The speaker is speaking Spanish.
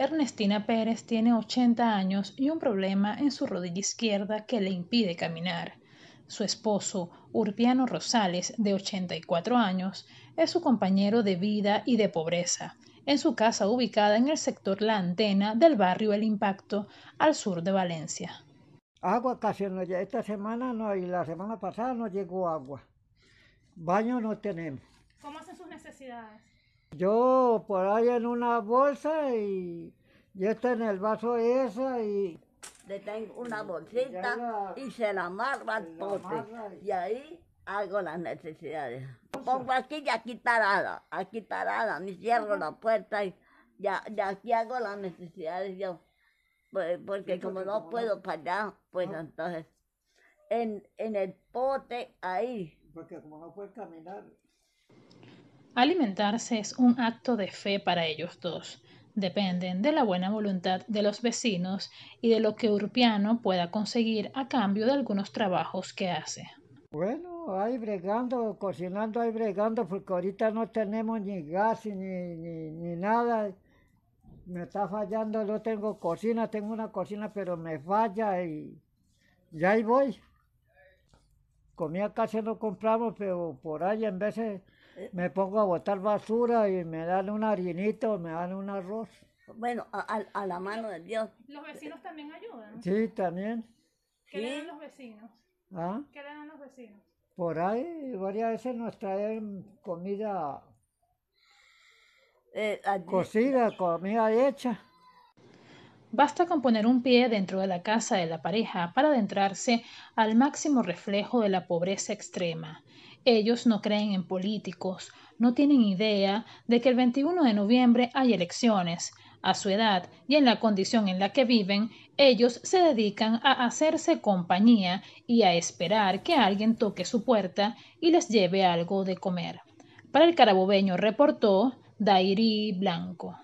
Ernestina Pérez tiene 80 años y un problema en su rodilla izquierda que le impide caminar. Su esposo, Urbiano Rosales, de 84 años, es su compañero de vida y de pobreza, en su casa ubicada en el sector La Antena del barrio El Impacto, al sur de Valencia. Agua casi no llega. Esta semana no, y la semana pasada no llegó agua. Baño no tenemos. ¿Cómo hacen sus necesidades? Yo por ahí en una bolsa y, yo estoy en el vaso esa y... Le tengo una bolsita y, se la amarro al pote y... ahí hago las necesidades. Pongo aquí y aquí tarada, aquí tarada, me cierro la puerta y ya, aquí hago las necesidades yo. porque como no puedo para allá, pues entonces en, en el pote ahí. Porque como no puedes caminar. Alimentarse es un acto de fe para ellos dos. Dependen de la buena voluntad de los vecinos y de lo que Urpiano pueda conseguir a cambio de algunos trabajos que hace. Bueno, ahí bregando, cocinando, ahí bregando, porque ahorita no tenemos ni gas ni, ni, nada me está fallando, no tengo cocina, tengo una cocina, pero me falla y, y ahí voy. Comía casi no compramos, pero por ahí en veces me pongo a botar basura y me dan un harinito, me dan un arroz. Bueno, a, la mano de Dios. ¿Los vecinos también ayudan? Sí, también. ¿Qué le dan los vecinos? ¿Ah? ¿Qué le los vecinos? Por ahí varias veces nos traen comida eh, cocida, comida hecha. Basta con poner un pie dentro de la casa de la pareja para adentrarse al máximo reflejo de la pobreza extrema. Ellos no creen en políticos, no tienen idea de que el 21 de noviembre hay elecciones. A su edad y en la condición en la que viven, ellos se dedican a hacerse compañía y a esperar que alguien toque su puerta y les lleve algo de comer. Para el carabobeño reportó Dairi Blanco.